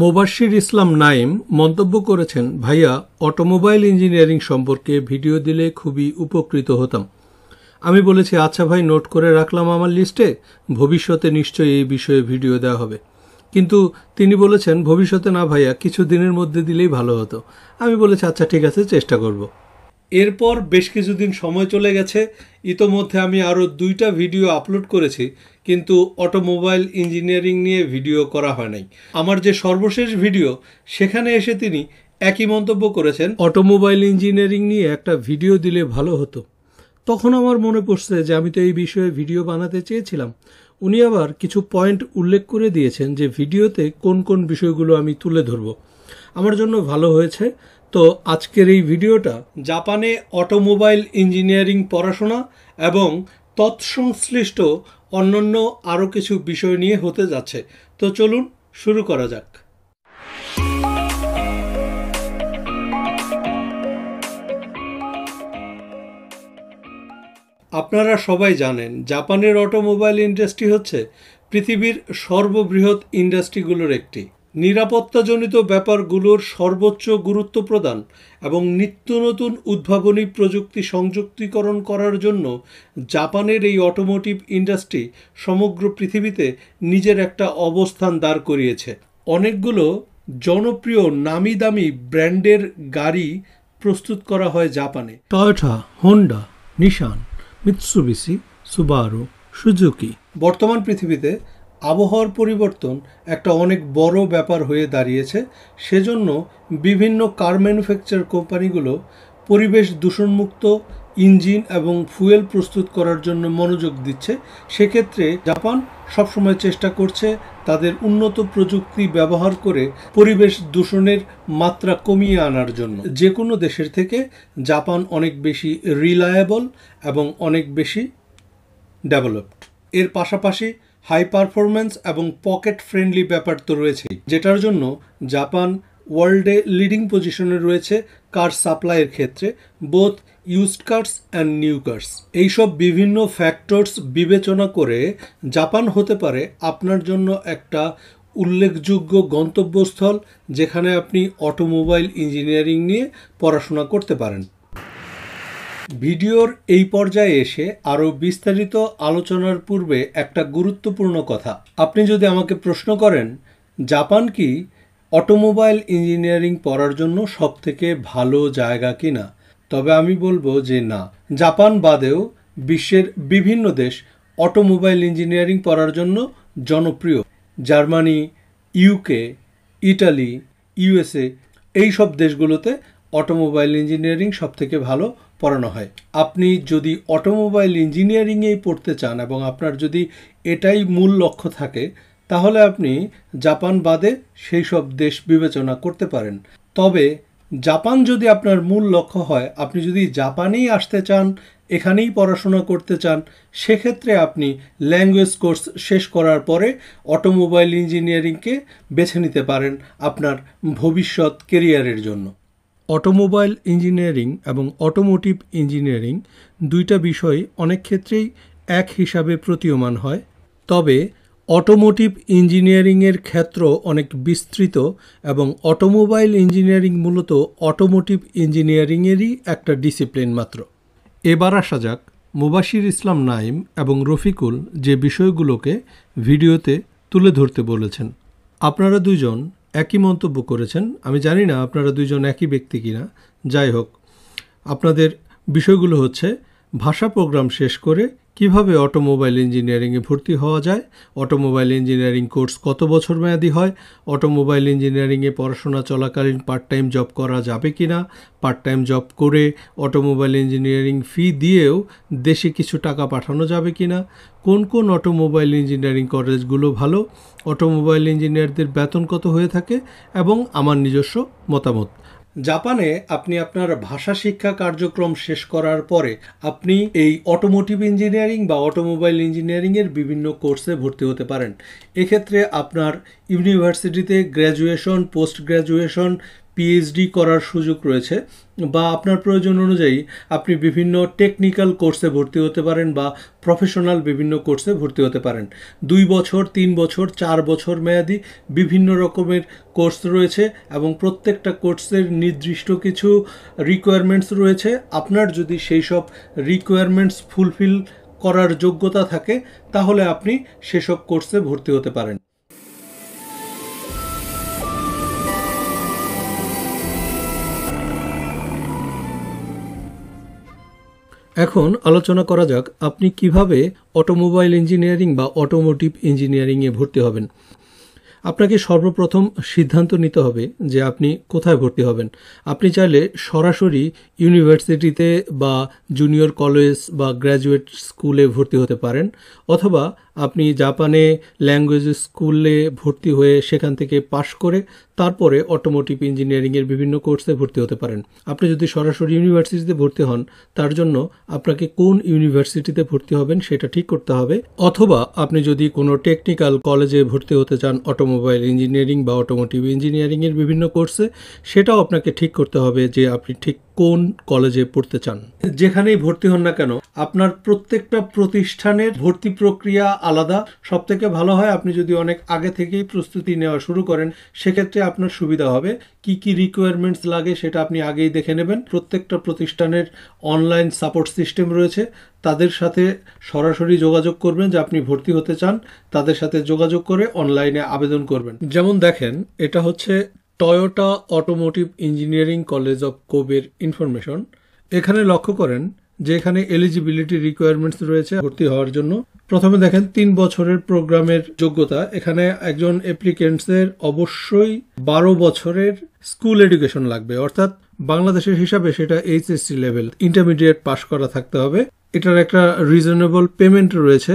মোবাশির ইসলাম নাইম মন্তব্য করেছেন ভাইয়া অটোমোবাইল ইঞ্জিনিয়ারিং সম্পর্কে ভিডিও দিলে খুবই উপকৃত হতাম আমি বলেছি আচ্ছা ভাই নোট করে রাখলাম আমার লিস্টে ভবিষ্যতে নিশ্চয়ই এই বিষয়ে ভিডিও দেওয়া হবে কিন্তু তিনি বলেছেন ভবিষ্যতে না ভাইয়া কিছু দিনের মধ্যে দিলেই ভালো হতো আমি বলেছি আচ্ছা ঠিক আছে চেষ্টা করবো এরপর বেশ কিছুদিন সময় চলে গেছে ইতোমধ্যে আমি আরও দুইটা ভিডিও আপলোড করেছি কিন্তু অটোমোবাইল ইঞ্জিনিয়ারিং নিয়ে ভিডিও করা হয় নাই আমার যে সর্বশেষ ভিডিও সেখানে এসে তিনি একই মন্তব্য করেছেন অটোমোবাইল ইঞ্জিনিয়ারিং নিয়ে একটা ভিডিও দিলে ভালো হতো তখন আমার মনে পড়ছে যে আমি তো এই বিষয়ে ভিডিও বানাতে চেয়েছিলাম উনি আবার কিছু পয়েন্ট উল্লেখ করে দিয়েছেন যে ভিডিওতে কোন কোন বিষয়গুলো আমি তুলে ধরব আমার জন্য ভালো হয়েছে তো আজকের এই ভিডিওটা জাপানে অটোমোবাইল ইঞ্জিনিয়ারিং পড়াশোনা এবং তৎসংশ্লিষ্ট অন্যান্য আরও কিছু বিষয় নিয়ে হতে যাচ্ছে তো চলুন শুরু করা যাক আপনারা সবাই জানেন জাপানের অটোমোবাইল ইন্ডাস্ট্রি হচ্ছে পৃথিবীর সর্ববৃহৎ ইন্ডাস্ট্রিগুলোর একটি নিরাপত্তাজনিত ব্যাপারগুলোর সর্বোচ্চ গুরুত্ব প্রদান এবং নিত্য নতুন উদ্ভাবনী প্রযুক্তি সংযুক্তিকরণ করার জন্য জাপানের এই অটোমোটিভ ইন্ডাস্ট্রি সমগ্র পৃথিবীতে নিজের একটা অবস্থান দাঁড় করিয়েছে অনেকগুলো জনপ্রিয় নামি দামি ব্র্যান্ডের গাড়ি প্রস্তুত করা হয় জাপানে Toyota Honda Nissan Mitsubishi Subaru Suzuki বর্তমান পৃথিবীতে আবহাওয়ার পরিবর্তন একটা অনেক বড় ব্যাপার হয়ে দাঁড়িয়েছে সেজন্য বিভিন্ন কার ম্যানুফ্যাকচার কোম্পানিগুলো পরিবেশ দূষণমুক্ত ইঞ্জিন এবং ফুয়েল প্রস্তুত করার জন্য মনোযোগ দিচ্ছে সেক্ষেত্রে জাপান সবসময় চেষ্টা করছে তাদের উন্নত প্রযুক্তি ব্যবহার করে পরিবেশ দূষণের মাত্রা কমিয়ে আনার জন্য যে কোনো দেশের থেকে জাপান অনেক বেশি রিলায়েবল এবং অনেক বেশি ডেভেলপড এর পাশাপাশি হাই পারফরম্যান্স এবং পকেট ফ্রেন্ডলি ব্যাপার তো রয়েছেই যেটার জন্য জাপান ওয়ার্ল্ডে লিডিং পজিশনে রয়েছে কার সাপ্লাইয়ের ক্ষেত্রে both used cars and new cars এইসব বিভিন্ন ফ্যাক্টরস বিবেচনা করে জাপান হতে পারে আপনার জন্য একটা উল্লেখযোগ্য গন্তব্যস্থল যেখানে আপনি অটোমোবাইল ইঞ্জিনিয়ারিং নিয়ে পড়াশোনা করতে পারেন ভিডিওর এই পর্যায়ে এসে আরও বিস্তারিত আলোচনার পূর্বে একটা গুরুত্বপূর্ণ কথা আপনি যদি আমাকে প্রশ্ন করেন জাপান কি অটোমোবাইল ইঞ্জিনিয়ারিং পড়ার জন্য সবথেকে ভালো জায়গা কি না তবে আমি বলবো যে না জাপান বাদেও বিশ্বের বিভিন্ন দেশ অটোমোবাইল ইঞ্জিনিয়ারিং পড়ার জন্য জনপ্রিয় জার্মানি ইউকে ইটালি ইউএসএ এই সব দেশগুলোতে অটোমোবাইল ইঞ্জিনিয়ারিং সবথেকে ভালো পড়ানো হয় আপনি যদি অটোমোবাইল ইঞ্জিনিয়ারিংয়েই পড়তে চান এবং আপনার যদি এটাই মূল লক্ষ্য থাকে তাহলে আপনি জাপান বাদে সেই সব দেশ বিবেচনা করতে পারেন তবে জাপান যদি আপনার মূল লক্ষ্য হয় আপনি যদি জাপানেই আসতে চান এখানেই পড়াশোনা করতে চান সেক্ষেত্রে আপনি ল্যাঙ্গুয়েজ কোর্স শেষ করার পরে অটোমোবাইল ইঞ্জিনিয়ারিংকে বেছে নিতে পারেন আপনার ভবিষ্যৎ কেরিয়ারের জন্য অটোমোবাইল ইঞ্জিনিয়ারিং এবং অটোমোটিভ ইঞ্জিনিয়ারিং দুইটা বিষয় অনেক ক্ষেত্রেই এক হিসাবে প্রতীয়মান হয় তবে অটোমোটিভ ইঞ্জিনিয়ারিংয়ের ক্ষেত্র অনেক বিস্তৃত এবং অটোমোবাইল ইঞ্জিনিয়ারিং মূলত অটোমোটিভ ইঞ্জিনিয়ারিংয়েরই একটা ডিসিপ্লিন মাত্র এবার আসা যাক মুবাসির ইসলাম নাইম এবং রফিকুল যে বিষয়গুলোকে ভিডিওতে তুলে ধরতে বলেছেন আপনারা দুজন একই মন্তব্য করেছেন আমি জানি না আপনারা দুইজন একই ব্যক্তি কিনা যাই হোক আপনাদের বিষয়গুলো হচ্ছে ভাষা প্রোগ্রাম শেষ করে কিভাবে অটোমোবাইল ইঞ্জিনিয়ারিংয়ে ভর্তি হওয়া যায় অটোমোবাইল ইঞ্জিনিয়ারিং কোর্স কত বছর মেয়াদি হয় অটোমোবাইল ইঞ্জিনিয়ারিংয়ে পড়াশোনা চলাকালীন পার্ট টাইম জব করা যাবে কি না পার্ট টাইম জব করে অটোমোবাইল ইঞ্জিনিয়ারিং ফি দিয়েও দেশে কিছু টাকা পাঠানো যাবে কি না কোন কোন অটোমোবাইল ইঞ্জিনিয়ারিং কলেজগুলো ভালো অটোমোবাইল ইঞ্জিনিয়ারদের বেতন কত হয়ে থাকে এবং আমার নিজস্ব মতামত জাপানে আপনি আপনার ভাষা শিক্ষা কার্যক্রম শেষ করার পরে আপনি এই অটোমোটিভ ইঞ্জিনিয়ারিং বা অটোমোবাইল ইঞ্জিনিয়ারিংয়ের বিভিন্ন কোর্সে ভর্তি হতে পারেন এক্ষেত্রে আপনার ইউনিভার্সিটিতে গ্র্যাজুয়েশন পোস্ট গ্র্যাজুয়েশন পিএইচডি করার সুযোগ রয়েছে বা আপনার প্রয়োজন অনুযায়ী আপনি বিভিন্ন টেকনিক্যাল কোর্সে ভর্তি হতে পারেন বা প্রফেশনাল বিভিন্ন কোর্সে ভর্তি হতে পারেন দুই বছর তিন বছর চার বছর মেয়াদি বিভিন্ন রকমের কোর্স রয়েছে এবং প্রত্যেকটা কোর্সের নির্দিষ্ট কিছু রিকোয়ারমেন্টস রয়েছে আপনার যদি সেই সব রিকোয়ারমেন্টস ফুলফিল করার যোগ্যতা থাকে তাহলে আপনি সেসব কোর্সে ভর্তি হতে পারেন এখন আলোচনা করা যাক আপনি কিভাবে অটোমোবাইল ইঞ্জিনিয়ারিং বা অটোমোটিভ ইঞ্জিনিয়ারিংয়ে ভর্তি হবেন আপনাকে সর্বপ্রথম সিদ্ধান্ত নিতে হবে যে আপনি কোথায় ভর্তি হবেন আপনি চাইলে সরাসরি ইউনিভার্সিটিতে বা জুনিয়র কলেজ বা গ্র্যাজুয়েট স্কুলে ভর্তি হতে পারেন অথবা আপনি জাপানে ল্যাঙ্গুয়েজ স্কুলে ভর্তি হয়ে সেখান থেকে পাশ করে তারপরে অটোমোটিভ ইঞ্জিনিয়ারিংয়ের বিভিন্ন কোর্সে ভর্তি হতে পারেন আপনি যদি সরাসরি ইউনিভার্সিটিতে ভর্তি হন তার জন্য আপনাকে কোন ইউনিভার্সিটিতে ভর্তি হবেন সেটা ঠিক করতে হবে অথবা আপনি যদি কোনো টেকনিক্যাল কলেজে ভর্তি হতে চান অটোমোবাইল ইঞ্জিনিয়ারিং বা অটোমোটিভ ইঞ্জিনিয়ারিংয়ের বিভিন্ন কোর্সে সেটাও আপনাকে ঠিক করতে হবে যে আপনি ঠিক কোন কলেজে পড়তে চান যেখানেই ভর্তি হন না কেন আপনার প্রত্যেকটা প্রতিষ্ঠানের ভর্তি প্রক্রিয়া আলাদা সব থেকে ভালো হয় আপনি যদি অনেক আগে থেকেই প্রস্তুতি নেওয়া শুরু করেন সেক্ষেত্রে আপনার সুবিধা হবে কি কি রিকোয়ারমেন্টস লাগে সেটা আপনি আগেই দেখে নেবেন প্রত্যেকটা প্রতিষ্ঠানের অনলাইন সাপোর্ট সিস্টেম রয়েছে তাদের সাথে সরাসরি যোগাযোগ করবেন যে আপনি ভর্তি হতে চান তাদের সাথে যোগাযোগ করে অনলাইনে আবেদন করবেন যেমন দেখেন এটা হচ্ছে Toyota automotive engineering college of কোবের ইনফরমেশন এখানে লক্ষ্য করেন যে এখানে এলিজিবিলিটি রিকোয়ারমেন্টস রয়েছে ভর্তি হওয়ার জন্য প্রথমে দেখেন তিন বছরের প্রোগ্রামের যোগ্যতা এখানে একজন অ্যাপ্লিকেন্টসের অবশ্যই বারো বছরের স্কুল এডুকেশন লাগবে অর্থাৎ বাংলাদেশের হিসাবে সেটা এইচএসসি লেভেল ইন্টারমিডিয়েট পাশ করা থাকতে হবে এটার একটা রিজনেবল পেমেন্ট রয়েছে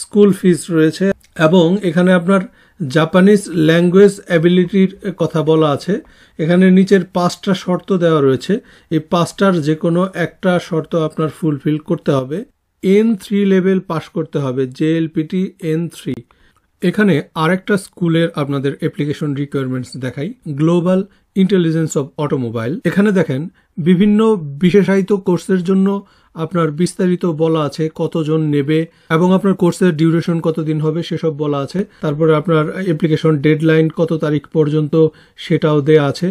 স্কুল ফিস রয়েছে এবং এখানে আপনার জাপানিজ ল্যাঙ্গুয়েজ অ্যাবিলিটির কথা বলা আছে এখানে নিচের পাঁচটা শর্ত দেওয়া রয়েছে এই পাঁচটার যে কোনো একটা শর্ত আপনার ফুলফিল করতে হবে এন থ্রি লেভেল পাস করতে হবে জেএলপিটি এন থ্রি এখানে আরেকটা স্কুলের আপনাদের অ্যাপ্লিকেশন রিকোয়ারমেন্টস দেখাই গ্লোবাল ইন্টেলিজেন্স অফ অটোমোবাইল এখানে দেখেন বিভিন্ন বিশেষায়িত কোর্সের জন্য আপনার বিস্তারিত বলা আছে কতজন নেবে এবং আপনার কোর্সের ডিউরেশন কতদিন হবে সেসব বলা আছে তারপরে আপনার অ্যাপ্লিকেশন ডেডলাইন কত তারিখ পর্যন্ত সেটাও দেয়া আছে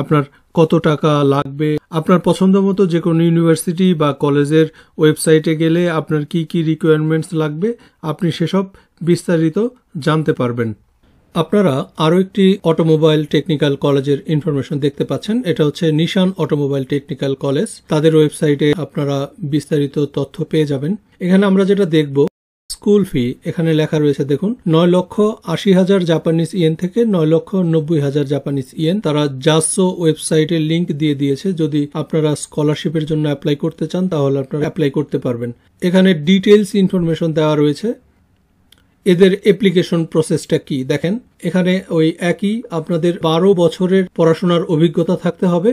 আপনার কত টাকা লাগবে আপনার পছন্দ মতো যে কোনো ইউনিভার্সিটি বা কলেজের ওয়েবসাইটে গেলে আপনার কি কি রিকোয়ারমেন্টস লাগবে আপনি সেসব বিস্তারিত জানতে পারবেন আপনারা আরও একটি অটোমোবাইল টেকনিক্যাল কলেজের ইনফরমেশন দেখতে পাচ্ছেন এটা হচ্ছে নিশান অটোমোবাইল টেকনিক্যাল কলেজ তাদের ওয়েবসাইটে আপনারা বিস্তারিত তথ্য পেয়ে যাবেন এখানে আমরা যেটা দেখব স্কুল ফি এখানে লেখা রয়েছে দেখুন নয় লক্ষ আশি হাজার জাপানিজ ইয়েন থেকে নয় লক্ষ নব্বই হাজার জাপানিজ ইয়েন তারা জাসো ওয়েবসাইটের লিঙ্ক দিয়ে দিয়েছে যদি আপনারা স্কলারশিপের জন্য অ্যাপ্লাই করতে চান তাহলে আপনারা অ্যাপ্লাই করতে পারবেন এখানে ডিটেলস ইনফরমেশন দেওয়া রয়েছে এদের অ্যাপ্লিকেশন প্রসেসটা কি দেখেন এখানে ওই একই আপনাদের বারো বছরের পড়াশোনার অভিজ্ঞতা থাকতে হবে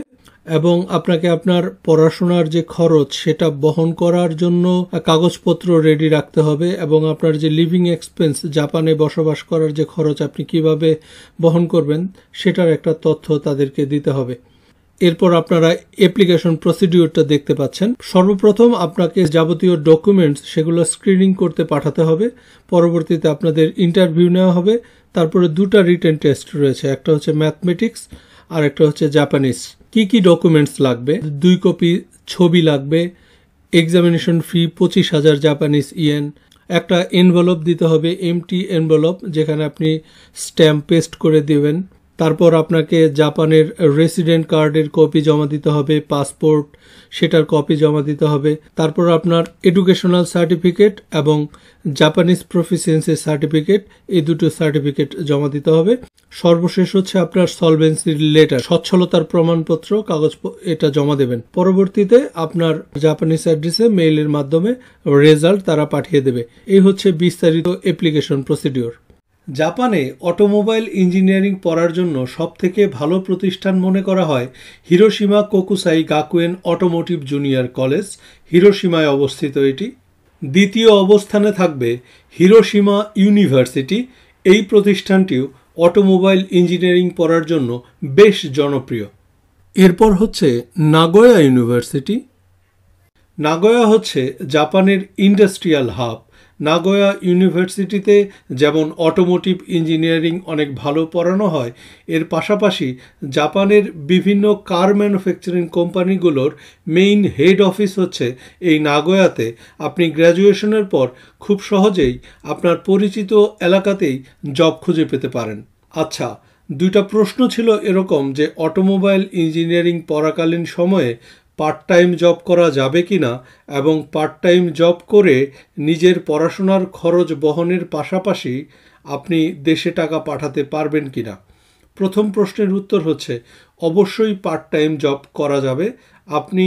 এবং আপনাকে আপনার পড়াশোনার যে খরচ সেটা বহন করার জন্য কাগজপত্র রেডি রাখতে হবে এবং আপনার যে লিভিং এক্সপেন্স জাপানে বসবাস করার যে খরচ আপনি কিভাবে বহন করবেন সেটার একটা তথ্য তাদেরকে দিতে হবে এরপর আপনারা অ্যাপ্লিকেশন প্রসিডিউরটা দেখতে পাচ্ছেন সর্বপ্রথম আপনাকে যাবতীয় ডকুমেন্টস সেগুলো স্ক্রিনিং করতে পাঠাতে হবে পরবর্তীতে আপনাদের ইন্টারভিউ নেওয়া হবে তারপরে দুটা রিটেন টেস্ট রয়েছে একটা হচ্ছে ম্যাথমেটিক্স আর একটা হচ্ছে জাপানিজ কি কি ডকুমেন্টস লাগবে দুই কপি ছবি লাগবে এক্সামিনেশন ফি পঁচিশ হাজার জাপানিজ ইয়েন একটা এনভেলপ দিতে হবে এমটি এনভেলপ যেখানে আপনি স্ট্যাম্প পেস্ট করে দেবেন তারপর আপনাকে জাপানের রেসিডেন্ট কার্ডের কপি জমা দিতে হবে পাসপোর্ট সেটার কপি জমা দিতে হবে তারপর আপনার এডুকেশনাল সার্টিফিকেট এবং জাপানিজ প্রফিসিয়েন্সি সার্টিফিকেট এই দুটো সার্টিফিকেট জমা দিতে হবে সর্বশেষ হচ্ছে আপনার সলভেন্সির লেটার সচ্ছলতার প্রমাণপত্র কাগজ এটা জমা দেবেন পরবর্তীতে আপনার জাপানিজ অ্যাড্রেসে মেইলের মাধ্যমে রেজাল্ট তারা পাঠিয়ে দেবে এই হচ্ছে বিস্তারিত অ্যাপ্লিকেশন প্রসিডিওর জাপানে অটোমোবাইল ইঞ্জিনিয়ারিং পড়ার জন্য সবথেকে ভালো প্রতিষ্ঠান মনে করা হয় Hiroshima Kokusai Gakuen automotive junior college হিরোশিমায় অবস্থিত এটি দ্বিতীয় অবস্থানে থাকবে হিরোশিমা ইউনিভার্সিটি এই প্রতিষ্ঠানটিও অটোমোবাইল ইঞ্জিনিয়ারিং পড়ার জন্য বেশ জনপ্রিয় এরপর হচ্ছে নাগোয়া ইউনিভার্সিটি নাগোয়া হচ্ছে জাপানের ইন্ডাস্ট্রিয়াল হাব নাগোয়া ইউনিভার্সিটিতে যেমন অটোমোটিভ ইঞ্জিনিয়ারিং অনেক ভালো পড়ানো হয় এর পাশাপাশি জাপানের বিভিন্ন কার ম্যানুফ্যাকচারিং কোম্পানিগুলোর মেইন হেড অফিস হচ্ছে এই নাগোয়াতে আপনি গ্র্যাজুয়েশনের পর খুব সহজেই আপনার পরিচিত এলাকাতেই জব খুঁজে পেতে পারেন আচ্ছা দুইটা প্রশ্ন ছিল এরকম যে অটোমোবাইল ইঞ্জিনিয়ারিং পড়াকালীন সময়ে পার্ট টাইম জব করা যাবে কি না এবং পার্ট টাইম জব করে নিজের পড়াশোনার খরচ বহনের পাশাপাশি আপনি দেশে টাকা পাঠাতে পারবেন কি না প্রথম প্রশ্নের উত্তর হচ্ছে অবশ্যই পার্ট টাইম জব করা যাবে আপনি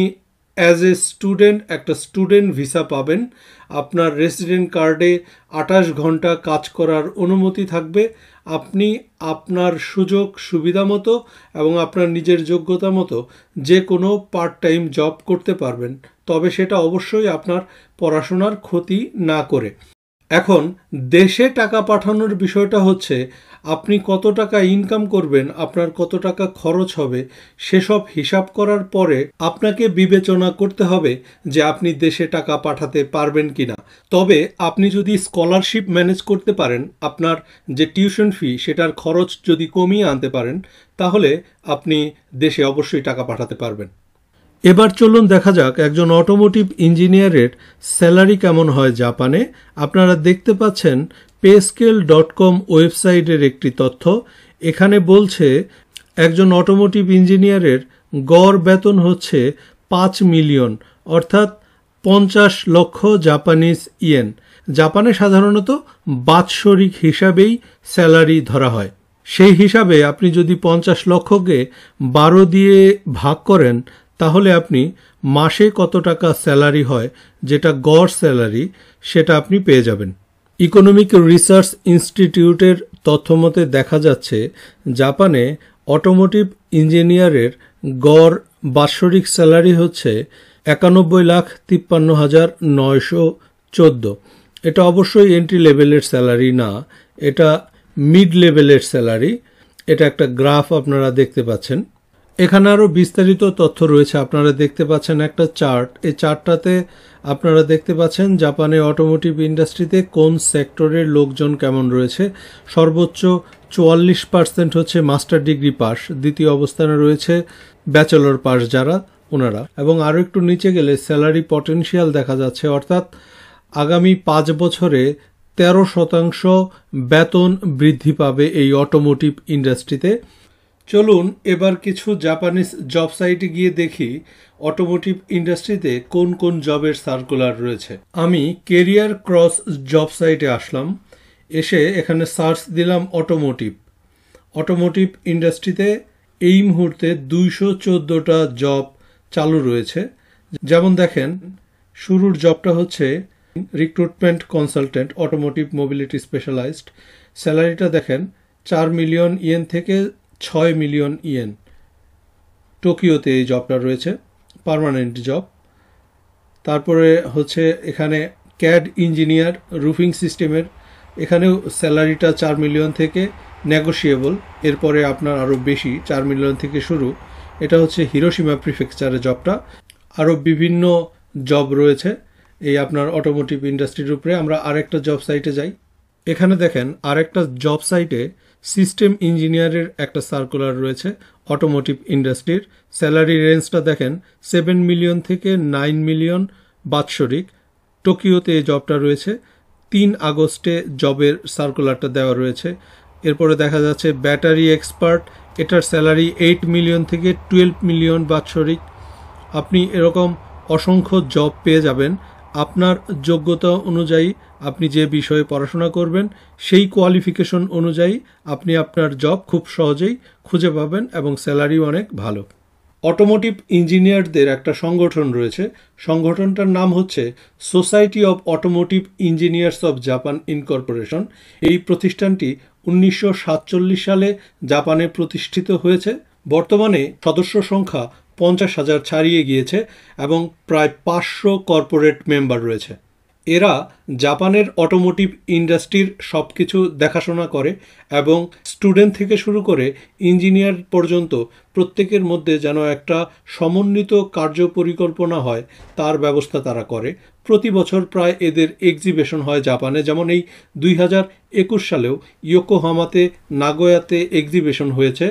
অ্যাজ এ স্টুডেন্ট একটা স্টুডেন্ট ভিসা পাবেন আপনার রেসিডেন্ট কার্ডে আটাশ ঘন্টা কাজ করার অনুমতি থাকবে আপনি আপনার সুযোগ সুবিধা মতো এবং আপনার নিজের যোগ্যতা মতো যে কোনো পার্ট টাইম জব করতে পারবেন তবে সেটা অবশ্যই আপনার পড়াশোনার ক্ষতি না করে এখন দেশে টাকা পাঠানোর বিষয়টা হচ্ছে আপনি কত টাকা ইনকাম করবেন আপনার কত টাকা খরচ হবে সেসব হিসাব করার পরে আপনাকে বিবেচনা করতে হবে যে আপনি দেশে টাকা পাঠাতে পারবেন কি না তবে আপনি যদি স্কলারশিপ ম্যানেজ করতে পারেন আপনার যে টিউশন ফি সেটার খরচ যদি কমিয়ে আনতে পারেন তাহলে আপনি দেশে অবশ্যই টাকা পাঠাতে পারবেন এবার চলুন দেখা যাক একজন অটোমোটিভ ইঞ্জিনিয়ারের স্যালারি কেমন হয় জাপানে আপনারা দেখতে পাচ্ছেন পেস্কেল ডট কম ওয়েবসাইটের একটি তথ্য এখানে বলছে একজন অটোমোটিভ ইঞ্জিনিয়ারের গড় বেতন হচ্ছে পাঁচ মিলিয়ন অর্থাৎ পঞ্চাশ লক্ষ জাপানিজ ইয়েন জাপানে সাধারণত বাৎসরিক হিসাবেই স্যালারি ধরা হয় সেই হিসাবে আপনি যদি পঞ্চাশ লক্ষকে বারো দিয়ে ভাগ করেন তাহলে আপনি মাসে কত টাকা স্যালারি হয় যেটা গড় স্যালারি সেটা আপনি পেয়ে যাবেন ইকোনমিক রিসার্চ ইনস্টিটিউটের তথ্যমতে দেখা যাচ্ছে জাপানে অটোমোটিভ ইঞ্জিনিয়ারের গড় বাৎসরিক স্যালারি হচ্ছে একানব্বই লাখ তিপ্পান্ন হাজার নয়শো চোদ্দ এটা অবশ্যই এন্ট্রি লেভেলের স্যালারি না এটা মিড লেভেলের স্যালারি এটা একটা গ্রাফ আপনারা দেখতে পাচ্ছেন এখানে আরও বিস্তারিত তথ্য রয়েছে আপনারা দেখতে পাচ্ছেন একটা চার্ট এই চার্টটাতে আপনারা দেখতে পাচ্ছেন জাপানে অটোমোটিভ ইন্ডাস্ট্রিতে কোন সেক্টরের লোকজন কেমন রয়েছে সর্বোচ্চ চুয়াল্লিশ পার্সেন্ট হচ্ছে মাস্টার ডিগ্রি পাস দ্বিতীয় অবস্থানে রয়েছে ব্যাচেলর পাস যারা ওনারা এবং আরও একটু নিচে গেলে স্যালারি পটেনশিয়াল দেখা যাচ্ছে অর্থাৎ আগামী পাঁচ বছরে তেরো শতাংশ বেতন বৃদ্ধি পাবে এই অটোমোটিভ ইন্ডাস্ট্রিতে চলুন এবার কিছু জাপানিজ জব সাইটে গিয়ে দেখি অটোমোটিভ ইন্ডাস্ট্রিতে কোন কোন জবের সার্কুলার রয়েছে আমি কেরিয়ার ক্রস জব সাইটে আসলাম এসে এখানে সার্চ দিলাম অটোমোটিভ অটোমোটিভ ইন্ডাস্ট্রিতে এই মুহূর্তে দুইশো চোদ্দোটা জব চালু রয়েছে যেমন দেখেন শুরুর জবটা হচ্ছে recruitment consultant automotive mobility specialized স্যালারিটা দেখেন চার মিলিয়ন ইয়েন থেকে ছয় মিলিয়ন ইয়েন টোকিওতে এই জবটা রয়েছে পারমানেন্ট জব তারপরে হচ্ছে এখানে ক্যাড ইঞ্জিনিয়ার রুফিং সিস্টেমের এখানেও স্যালারিটা চার মিলিয়ন থেকে নেগোশিয়েবল এরপরে আপনার আরও বেশি চার মিলিয়ন থেকে শুরু এটা হচ্ছে হিরোসীমা প্রিফেকচারের জবটা আরও বিভিন্ন জব রয়েছে এই আপনার অটোমোটিভ ইন্ডাস্ট্রির উপরে আমরা আরেকটা জব সাইটে যাই এখানে দেখেন আরেকটা জব সাইটে সিস্টেম ইঞ্জিনিয়ারের একটা সার্কুলার রয়েছে অটোমোটিভ ইন্ডাস্ট্রির স্যালারি রেঞ্জটা দেখেন সেভেন মিলিয়ন থেকে নাইন মিলিয়ন বাৎসরিক টোকিওতে এই জবটা রয়েছে তিন আগস্টে জবের সার্কুলারটা দেওয়া রয়েছে এরপরে দেখা যাচ্ছে ব্যাটারি এক্সপার্ট এটার স্যালারি এইট মিলিয়ন থেকে টুয়েলভ মিলিয়ন বাৎসরিক আপনি এরকম অসংখ্য জব পেয়ে যাবেন আপনার যোগ্যতা অনুযায়ী আপনি যে বিষয়ে পড়াশোনা করবেন সেই কোয়ালিফিকেশন অনুযায়ী আপনি আপনার জব খুব সহজেই খুঁজে পাবেন এবং স্যালারি অনেক ভালো অটোমোটিভ ইঞ্জিনিয়ারদের একটা সংগঠন রয়েছে সংগঠনটার নাম হচ্ছে society of automotive engineers of Japan incorporation এই প্রতিষ্ঠানটি উনিশশো সালে জাপানে প্রতিষ্ঠিত হয়েছে বর্তমানে সদস্য সংখ্যা পঞ্চাশ হাজার ছাড়িয়ে গিয়েছে এবং প্রায় পাঁচশো কর্পোরেট মেম্বার রয়েছে এরা জাপানের অটোমোটিভ ইন্ডাস্ট্রির সব কিছু দেখাশোনা করে এবং স্টুডেন্ট থেকে শুরু করে ইঞ্জিনিয়ার পর্যন্ত প্রত্যেকের মধ্যে যেন একটা সমন্বিত কার্য পরিকল্পনা হয় তার ব্যবস্থা তারা করে প্রতি বছর প্রায় এদের এক্সিবিশন হয় জাপানে যেমন এই দুই হাজার একুশ সালেও ইয়োকোহামাতে নাগোয়াতে এক্সিবিশন হয়েছে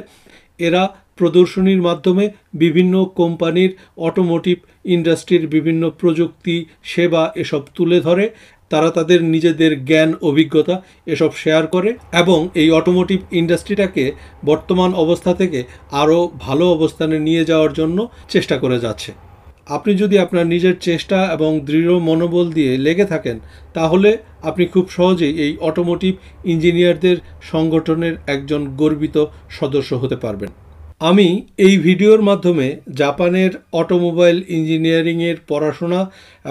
এরা প্রদর্শনীর মাধ্যমে বিভিন্ন কোম্পানির অটোমোটিভ ইন্ডাস্ট্রির বিভিন্ন প্রযুক্তি সেবা এসব তুলে ধরে তারা তাদের নিজেদের জ্ঞান অভিজ্ঞতা এসব শেয়ার করে এবং এই অটোমোটিভ ইন্ডাস্ট্রিটাকে বর্তমান অবস্থা থেকে আরও ভালো অবস্থানে নিয়ে যাওয়ার জন্য চেষ্টা করে যাচ্ছে আপনি যদি আপনার নিজের চেষ্টা এবং দৃঢ় মনোবল দিয়ে লেগে থাকেন তাহলে আপনি খুব সহজেই এই অটোমোটিভ ইঞ্জিনিয়ারদের সংগঠনের একজন গর্বিত সদস্য হতে পারবেন আমি এই ভিডিওর মাধ্যমে জাপানের অটোমোবাইল ইঞ্জিনিয়ারিংয়ের পড়াশোনা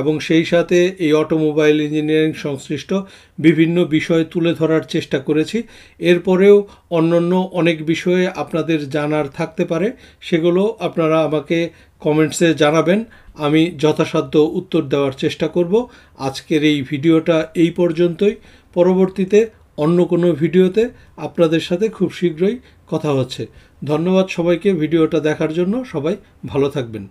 এবং সেই সাথে এই অটোমোবাইল ইঞ্জিনিয়ারিং সংশ্লিষ্ট বিভিন্ন বিষয় তুলে ধরার চেষ্টা করেছি এরপরেও অন্যান্য অনেক বিষয়ে আপনাদের জানার থাকতে পারে সেগুলো আপনারা আমাকে কমেন্টসে জানাবেন আমি যথাসাধ্য উত্তর দেওয়ার চেষ্টা করব আজকের এই ভিডিওটা এই পর্যন্তই পরবর্তীতে অন্য কোনো ভিডিওতে আপনাদের সাথে খুব শীঘ্রই কথা হচ্ছে ধন্যবাদ সবাইকে ভিডিওটা দেখার জন্য সবাই ভালো থাকবেন